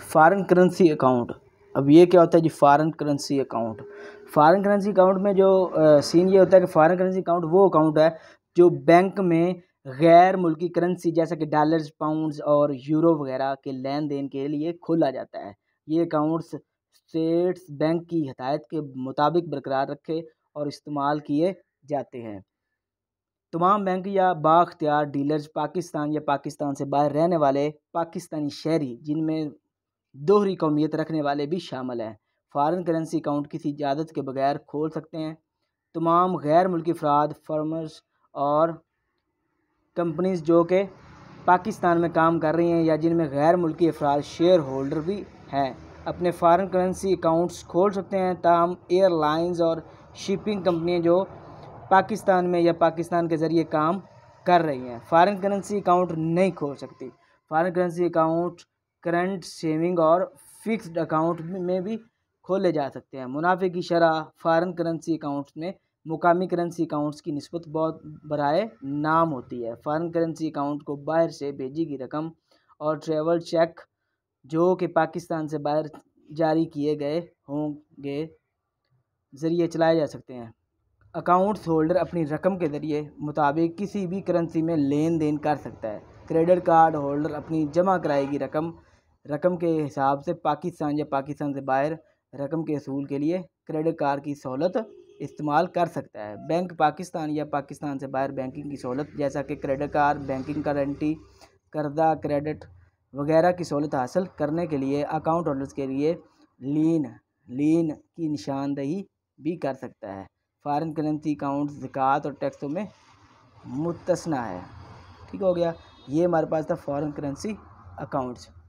फ़ारन currency account अब ये क्या होता है जी foreign currency account foreign currency account में जो आ, सीन ये होता है कि फ़ारन करेंसी अकाउंट वो अकाउंट है जो बैंक में गैर मुल्की करेंसी जैसे कि डॉलर्स पाउंड्स और यूरो वगैरह के लेन देन के लिए खोला जाता है ये अकाउंट्स स्टेट्स बैंक की हदायत के मुताबिक बरकरार रखे और इस्तेमाल किए जाते हैं तमाम बैंक या बाख्तियार डीलर्स पाकिस्तान या पाकिस्तान से बाहर रहने वाले पाकिस्तानी शहरी जिनमें दोहरी कौमियत रखने वाले भी शामिल हैं फ़ारन करेंसी अकाउंट किसी इजाज़त के बगैर खोल सकते हैं तमाम गैर मुल्की अफराद फार्मर्स और कंपनीज जो कि पाकिस्तान में काम कर रही हैं या जिनमें गैर मुल्की अफराद शेयर होल्डर भी हैं अपने फ़ारन करेंसी अकाउंट्स खोल सकते हैं तमाम एयरलाइंस और शिपिंग कंपनियाँ जो पाकिस्तान में या पाकिस्तान के ज़रिए काम कर रही हैं फ़ारन करेंसी अकाउंट नहीं खोल सकती foreign currency account current saving और फिक्स्ड अकाउंट में भी खोले जा सकते हैं मुनाफे की शरह फ़ारन करेंसी अकाउंट्स में मुकामी करेंसी अकाउंट्स की नस्बत बहुत बरए नाम होती है फ़ारन करेंसी अकाउंट को बाहर से भेजी गई रकम और ट्रेवल चेक जो कि पाकिस्तान से बाहर जारी किए गए होंगे ज़रिए चलाए जा सकते हैं अकाउंट्स होल्डर अपनी रकम के ज़रिए मुताबिक किसी भी करेंसी में लेन देन कर सकता है क्रेडिट कार्ड होल्डर अपनी जमा कराएगी रकम रकम के हिसाब से पाकिस्तान या पाकिस्तान से बाहर रकम के असूल के लिए क्रेडिट कार्ड की सहूलत इस्तेमाल कर सकता है बैंक पाकिस्तान या पाकिस्तान से बाहर बैंकिंग की सहूलत जैसा कि क्रेडिट कार्ड बैंकिंग गारंटी कर्जा क्रेडिट वगैरह की सहूलत हासिल करने के लिए अकाउंट होल्डर्स के लिए लीन लीन की निशानदही भी कर सकता है फॉरेन करेंसी अकाउंट जिकात और टैक्सों में मुतसना है ठीक हो गया ये हमारे पास था फॉरेन करेंसी अकाउंट्स